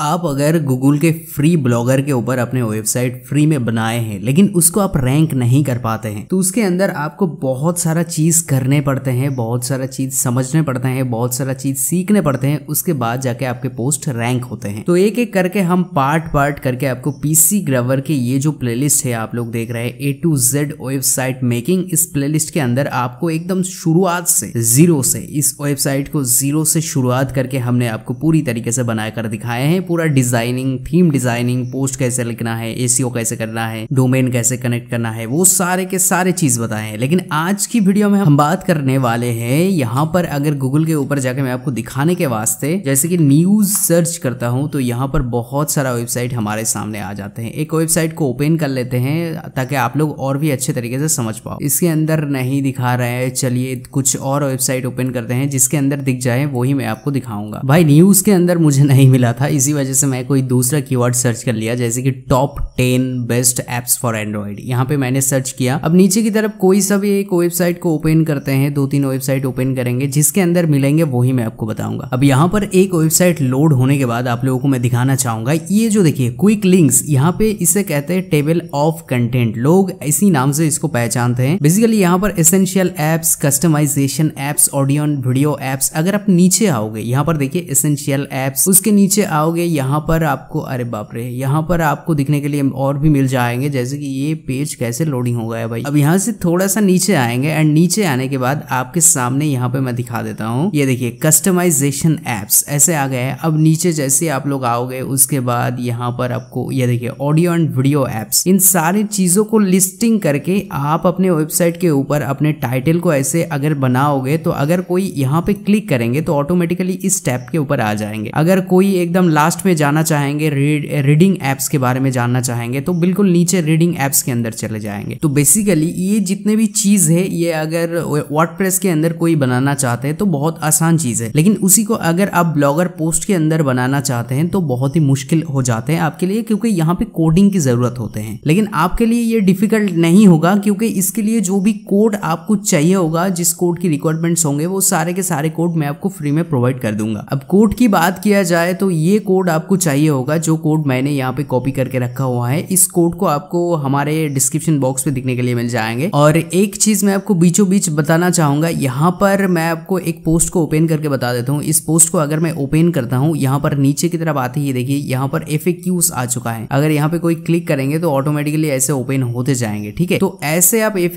आप अगर गूगल के फ्री ब्लॉगर के ऊपर अपने वेबसाइट फ्री में बनाए हैं लेकिन उसको आप रैंक नहीं कर पाते हैं तो उसके अंदर आपको बहुत सारा चीज़ करने पड़ते हैं बहुत सारा चीज़ समझने पड़ते हैं बहुत सारा चीज़ सीखने पड़ते हैं उसके बाद जाके आपके पोस्ट रैंक होते हैं तो एक एक करके हम पार्ट पार्ट करके आपको पीसी ग्रवर के ये जो प्ले है आप लोग देख रहे हैं A to Z website making इस प्ले के अंदर आपको एकदम शुरुआत से जीरो से इस वेबसाइट को जीरो से शुरुआत करके हमने आपको पूरी तरीके से बना कर दिखाए हैं पूरा डिजाइनिंग थीम डिजाइनिंग पोस्ट कैसे लिखना है एसीओ कैसे करना है डोमेन कैसे कनेक्ट करना है वो सारे के सारे चीज बताए हैं लेकिन आज की वीडियो में हम बात करने वाले हैं यहाँ पर अगर गूगल के ऊपर जाकर मैं आपको दिखाने के वास्ते जैसे कि न्यूज सर्च करता हूँ तो यहाँ पर बहुत सारा वेबसाइट हमारे सामने आ जाते हैं एक वेबसाइट को ओपन कर लेते हैं ताकि आप लोग और भी अच्छे तरीके से समझ पाओ इसके अंदर नहीं दिखा रहे हैं चलिए कुछ और वेबसाइट ओपन करते हैं जिसके अंदर दिख जाए वही मैं आपको दिखाऊंगा भाई न्यूज के अंदर मुझे नहीं मिला था इसी वजह से मैं कोई दूसरा कीवर्ड सर्च कर लिया जैसे कि top ten best apps for Android यहाँ पे मैंने सर्च किया अब नीचे की तरफ कोई सब एक वेबसाइट को ओपन करते हैं दो तीन वेबसाइट ओपन करेंगे जिसके अंदर मिलेंगे वही मैं आपको बताऊंगा अब यहाँ पर एक वेबसाइट लोड होने के बाद आप लोगों को मैं दिखाना चाहूंगा ये जो देखिए क्विक लिंक्स यहाँ पे इसे कहते हैं टेबल ऑफ कंटेंट लोग इसी नाम से इसको पहचानते हैं बेसिकली यहाँ पर essential apps customisation apps audio video apps अगर आप नीचे आओगे यहाँ पर देखिए एसेंशियल एप्स उसके नीचे आओगे जाओगे यहाँ पर आपको अरे बाप रे यहाँ पर आपको दिखने के लिए और भी मिल जाएंगे जैसे कि ये पेज कैसे लोडिंग हो गया भाई अब यहाँ से थोड़ा सा नीचे आएंगे एंड नीचे आने के बाद आपके सामने यहाँ पे मैं दिखा देता हूँ ये देखिए कस्टमाइजेशन एप्स ऐसे आ गए अब नीचे जैसे आप लोग आओगे उसके बाद यहाँ पर आपको ये देखिए ऑडियो एंड वीडियो एप्स इन सारी चीजों को लिस्टिंग करके आप अपने वेबसाइट के ऊपर अपने टाइटल को ऐसे अगर बनाओगे तो अगर कोई यहाँ पे क्लिक करेंगे तो ऑटोमेटिकली इस टैप के ऊपर आ जाएंगे अगर कोई एकदम लास्ट लास्ट में जाना चाहेंगे रीड रीडिंग एप्स के बारे में जानना चाहेंगे तो बिल्कुल नीचे रीडिंग एप्स के अंदर चले जाएंगे तो बेसिकली ये जितने भी चीज है ये अगर वर्ड के अंदर कोई बनाना चाहते हैं तो बहुत आसान चीज है लेकिन उसी को अगर आप ब्लॉगर पोस्ट के अंदर बनाना चाहते हैं तो बहुत ही मुश्किल हो जाते हैं आपके लिए क्योंकि यहाँ पे कोडिंग की जरूरत होते हैं लेकिन आपके लिए ये डिफिकल्ट नहीं होगा क्योंकि इसके लिए जो भी कोड आपको चाहिए होगा जिस कोड की रिक्वायरमेंट्स होंगे वो सारे के सारे कोड मैं आपको फ्री में प्रोवाइड कर दूंगा अब कोड की बात किया जाए तो ये कोड कोड आपको चाहिए होगा जो कोड मैंने यहाँ पे कॉपी करके रखा हुआ है इस कोड को आपको हमारे डिस्क्रिप्शन बॉक्स में दिखने के लिए मिल जाएंगे और एक चीज मैं आपको बीचों बीच बताना चाहूंगा यहाँ पर मैं आपको एक पोस्ट को ओपन करके बता देता हूँ इस पोस्ट को अगर मैं ओपन करता हूँ यहाँ पर नीचे की तरफ आते ही देखिए यहाँ पर एफ आ चुका है अगर यहाँ पे कोई क्लिक करेंगे तो ऑटोमेटिकली ऐसे ओपन होते जाएंगे ठीक है तो ऐसे आप एफ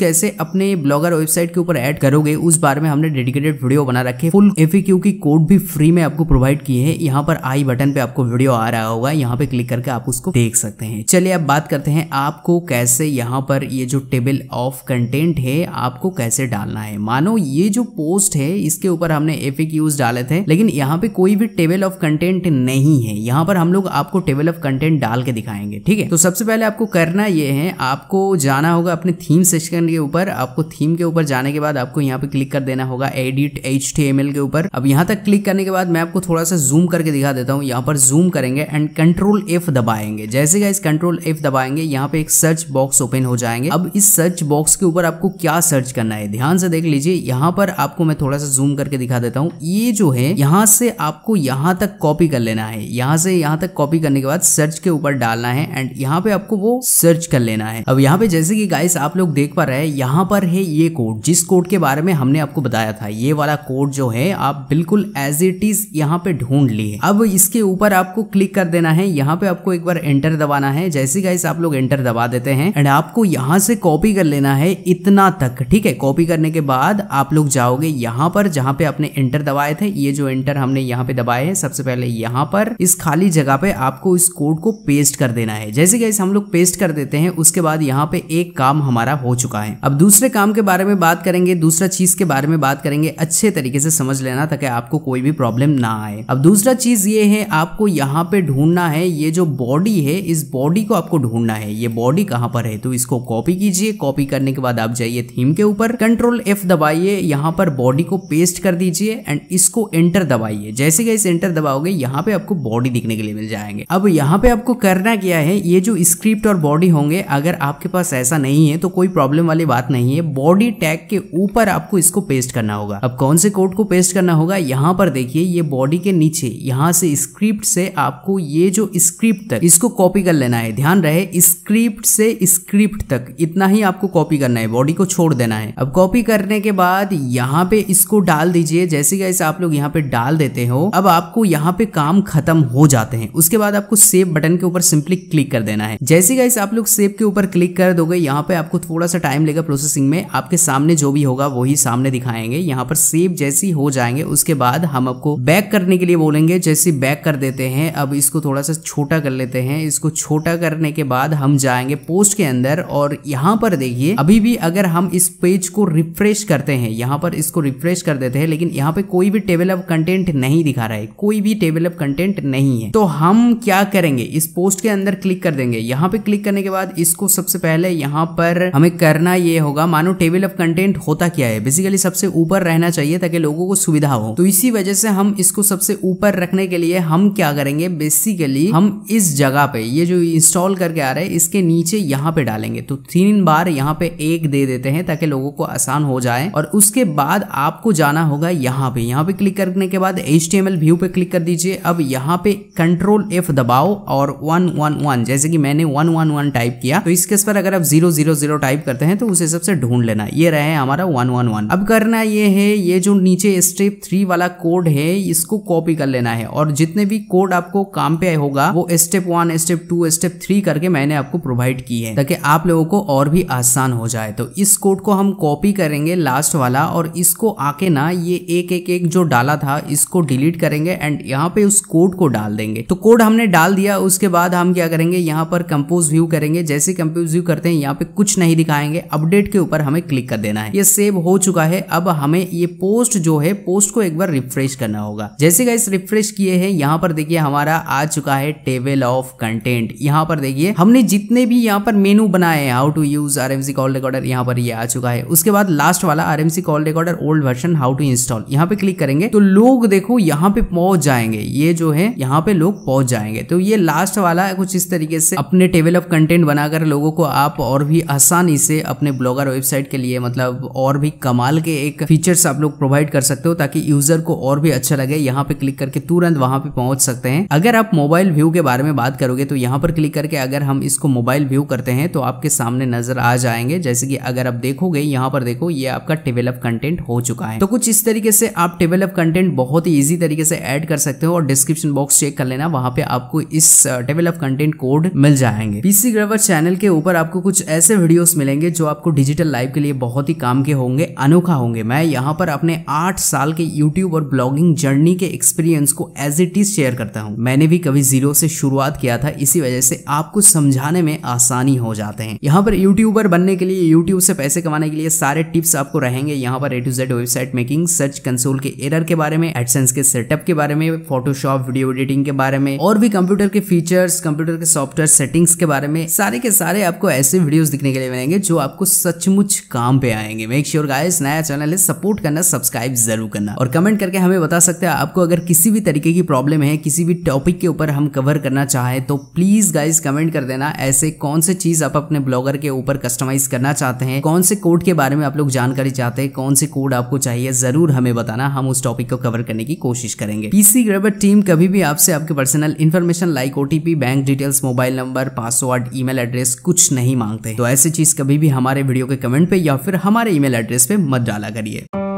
कैसे अपने ब्लॉगर वेबसाइट के ऊपर एड करोगे उस बारे में हमने डेडिकेटेड वीडियो बना रखे फुल एफ की कोड भी फ्री में आपको प्रोवाइड किए हैं यहाँ पर आई आई बटन पे आपको वीडियो आ रहा होगा यहाँ पे क्लिक करके आप उसको देख सकते हैं चलिए अब बात करते हैं आपको कैसे यहाँ पर ये जो टेबल ऑफ कंटेंट है आपको कैसे डालना है मानो ये जो पोस्ट है इसके ऊपर हमने एफ डाले थे लेकिन यहाँ पे कोई भी टेबल ऑफ कंटेंट नहीं है यहाँ पर हम लोग आपको टेबल ऑफ कंटेंट डाल के दिखाएंगे ठीक है तो सबसे पहले आपको करना ये है आपको जाना होगा अपने थीम सेक्शन के ऊपर आपको थीम के ऊपर जाने के बाद आपको यहाँ पे क्लिक कर देना होगा एडिट एच के ऊपर अब यहाँ तक क्लिक करने के बाद मैं आपको थोड़ा सा जूम करके दिखा देता करता हूँ यहाँ पर जूम करेंगे एंड कंट्रोल एफ दबाएंगे जैसे गाइस कंट्रोल एफ दबाएंगे यहाँ पे एक सर्च बॉक्स ओपन हो जाएंगे अब इस सर्च बॉक्स के ऊपर आपको क्या सर्च करना है ध्यान से देख लीजिए यहाँ पर आपको मैं थोड़ा सा जूम करके दिखा देता हूँ ये जो है यहाँ से आपको यहाँ तक कॉपी कर लेना है यहाँ से यहाँ तक कॉपी करने के बाद सर्च के ऊपर डालना है एंड यहाँ पे आपको वो सर्च कर लेना है अब यहाँ पे जैसे कि गाइस आप लोग देख पा रहे हैं यहाँ पर है ये कोड जिस कोड के बारे में हमने आपको बताया था ये वाला कोड जो है आप बिल्कुल एज इट इज यहाँ पे ढूंढ लिए अब इसके ऊपर आपको क्लिक कर देना है यहाँ पे आपको एक बार एंटर दबाना है जैसे गाइस आप लोग एंटर दबा देते हैं एंड आपको यहाँ से कॉपी कर लेना है इतना तक ठीक है कॉपी करने के बाद आप लोग जाओगे यहाँ पर जहाँ पे आपने एंटर दबाए थे ये जो एंटर हमने यहाँ पे दबाए है सबसे पहले यहाँ पर इस खाली जगह पे आपको इस कोड को पेस्ट कर देना है जैसे गाइस हम लोग पेस्ट कर देते हैं उसके बाद यहाँ पे एक काम हमारा हो चुका है अब दूसरे काम के बारे में बात करेंगे दूसरा चीज के बारे में बात करेंगे अच्छे तरीके से समझ लेना ताकि आपको कोई भी प्रॉब्लम ना आए अब दूसरा चीज ये हैं आपको यहाँ पे ढूंढना है ये जो बॉडी है इस बॉडी को आपको ढूंढना है ये बॉडी कहाँ पर है तो इसको कॉपी कीजिए कॉपी करने के बाद आप जाइए थीम के ऊपर कंट्रोल एफ दबाइए यहाँ पर बॉडी को पेस्ट कर दीजिए एंड इसको एंटर दबाइए जैसे गई एंटर दबाओगे यहाँ पे आपको बॉडी दिखने के लिए मिल जाएंगे अब यहाँ पे आपको करना क्या है ये जो स्क्रिप्ट और बॉडी होंगे अगर आपके पास ऐसा नहीं है तो कोई प्रॉब्लम वाली बात नहीं है बॉडी टैग के ऊपर आपको इसको पेस्ट करना होगा अब कौन से कोड को पेस्ट करना होगा यहाँ पर देखिए ये बॉडी के नीचे यहाँ से स्क्रिप्ट से आपको ये जो स्क्रिप्ट तक इसको कॉपी कर लेना है ध्यान रहे स्क्रिप्ट से स्क्रिप्ट तक इतना ही आपको कॉपी करना है बॉडी को छोड़ देना है अब कॉपी करने के बाद यहाँ पे इसको डाल दीजिए जैसे गाइस आप लोग यहाँ पे डाल देते हो अब आपको यहाँ पे काम खत्म हो जाते हैं उसके बाद आपको सेव बटन के ऊपर सिंपली क्लिक कर देना है जैसे गाइस आप लोग सेव के ऊपर क्लिक कर दोगे यहाँ पे आपको थोड़ा सा टाइम लेगा प्रोसेसिंग में आपके सामने जो भी होगा वही सामने दिखाएंगे यहाँ पर सेव जैसी हो जाएंगे उसके बाद हम आपको बैक करने के लिए बोलेंगे जैसे बैक कर देते हैं अब इसको थोड़ा सा छोटा कर लेते हैं इसको छोटा करने के बाद हम जाएंगे पोस्ट के अंदर और यहाँ पर देखिए अभी भी अगर हम इस पेज को रिफ्रेश करते हैं यहाँ पर इसको रिफ्रेश कर देते हैं लेकिन यहाँ पे कोई भी टेबल ऑफ कंटेंट नहीं दिखा रहा है कोई भी टेबल ऑफ कंटेंट नहीं है तो हम क्या करेंगे इस पोस्ट के अंदर क्लिक कर देंगे यहाँ पे क्लिक करने के बाद इसको सबसे पहले यहाँ पर हमें करना ये होगा मानो टेबल ऑफ कंटेंट होता क्या है बेसिकली सबसे ऊपर रहना चाहिए ताकि लोगों को सुविधा हो तो इसी वजह से हम इसको सबसे ऊपर रखने के लिए लिए हम क्या करेंगे बेसिकली हम इस जगह पे ये जो इंस्टॉल करके आ रहा है इसके नीचे यहाँ पे डालेंगे तो तीन बार यहाँ पे एक दे देते हैं ताकि लोगों को आसान हो जाए और उसके बाद आपको जाना होगा यहाँ पे यहाँ पे क्लिक करने के बाद एच व्यू पे क्लिक कर दीजिए अब यहाँ पे कंट्रोल एफ दबाओ और वन वन वन जैसे कि मैंने वन वन वन टाइप किया तो इसके पर अगर आप जीरो जीरो जीरो टाइप करते हैं तो उस हिसाब से ढूंढ लेना ये रहे हमारा वन वन वन अब करना ये है ये जो नीचे स्टेप थ्री वाला कोड है इसको कॉपी कर लेना है और जितने भी कोड आपको काम पे होगा वो step one step two step three करके मैंने आपको प्रोवाइड की है ताकि आप लोगों को और भी आसान हो जाए तो इस कोड को हम कॉपी करेंगे लास्ट वाला और इसको आके ना ये एक एक एक जो डाला था इसको डिलीट करेंगे एंड यहाँ पे उस कोड को डाल देंगे तो कोड हमने डाल दिया उसके बाद हम क्या करेंगे यहाँ पर कंपोज व्यू करेंगे जैसे कंपोज व्यू करते हैं यहाँ पे कुछ नहीं दिखाएंगे अपडेट के ऊपर हमें क्लिक कर देना है ये सेव हो चुका है अब हमें ये पोस्ट जो है पोस्ट को एक बार रिफ्रेश करना होगा जैसे का रिफ्रेश किए हैं यहाँ पर देखिए हमारा आ चुका है टेबल ऑफ कंटेंट यहाँ पर देखिए हमने जितने भी यहाँ पर मेनू बनाए हैं how to use R M C call recorder यहाँ पर ये आ चुका है उसके बाद लास्ट वाला R M C call recorder old version how to install यहाँ पे क्लिक करेंगे तो लोग देखो यहाँ पे पहुंच जाएंगे ये जो है यहाँ पे लोग पहुंच जाएंगे तो ये लास्ट वाला कुछ इस तरीके से अपने टेबल ऑफ कंटेंट बनाकर लोगों को आप और भी आसानी से अपने ब्लॉगर वेबसाइट के लिए मतलब और भी कमाल के एक फीचर्स आप लोग प्रोवाइड कर सकते हो ताकि यूजर को और भी अच्छा लगे यहाँ पे क्लिक करके तुरंत वहां पे पहुंच सकते हैं अगर आप मोबाइल व्यू के बारे में बात करोगे तो यहाँ पर क्लिक करके अगर हम इसको मोबाइल व्यू करते हैं तो आपके सामने नजर आ जाएंगे जैसे कि अगर आप देखोगे यहाँ पर देखो ये आपका टेबल कंटेंट हो चुका है तो कुछ इस तरीके से आप टेबल कंटेंट बहुत ही ईजी तरीके से एड कर सकते हो और डिस्क्रिप्शन बॉक्स चेक कर लेना वहां पे आपको इस टेबल ऑफ कंटेंट कोड मिल जाएंगे पीसी ग्रेवर चैनल के ऊपर आपको कुछ ऐसे वीडियोस मिलेंगे जो आपको डिजिटल लाइफ के लिए बहुत ही काम के होंगे अनोखा होंगे मैं यहाँ पर अपने आठ साल के यूट्यूब और ब्लॉगिंग जर्नी के एक्सपीरियंस को एज इट एक्टिविटीज शेयर करता हूँ मैंने भी कभी जीरो से शुरुआत किया था इसी वजह से आपको समझाने में आसानी हो जाते हैं यहाँ पर यूट्यूबर बनने के लिए यूट्यूब से पैसे कमाने के लिए सारे टिप्स आपको रहेंगे यहाँ पर A to Z website making search console के एरर के बारे में एडसेंस के सेटअप के बारे में फोटोशॉप वीडियो एडिटिंग के बारे में और भी कंप्यूटर के फीचर्स कंप्यूटर के सॉफ्टवेयर सेटिंग्स के बारे में सारे के सारे आपको ऐसे वीडियोस दिखने के लिए मिलेंगे जो आपको सचमुच काम पे आएंगे मेक श्योर गाइस नया चैनल है सपोर्ट करना सब्सक्राइब जरूर करना और कमेंट करके हमें बता सकते हैं आपको अगर किसी भी तरीके की प्रॉब्लम प्रॉब्लम है किसी भी टॉपिक के ऊपर हम कवर करना चाहें तो प्लीज़ गाइज कमेंट कर देना ऐसे कौन से चीज़ आप अपने ब्लॉगर के ऊपर कस्टमाइज करना चाहते हैं कौन से कोड के बारे में आप लोग जानकारी चाहते हैं कौन से कोड आपको चाहिए ज़रूर हमें बताना हम उस टॉपिक को कवर करने की कोशिश करेंगे पीसी ग्रेबर टीम कभी भी आपसे आपके personal information like OTP bank details mobile number password e address कुछ नहीं मांगते तो ऐसी चीज़ कभी भी हमारे वीडियो के कमेंट पे या फिर हमारे ईमेल एड्रेस पे मत डाला करिए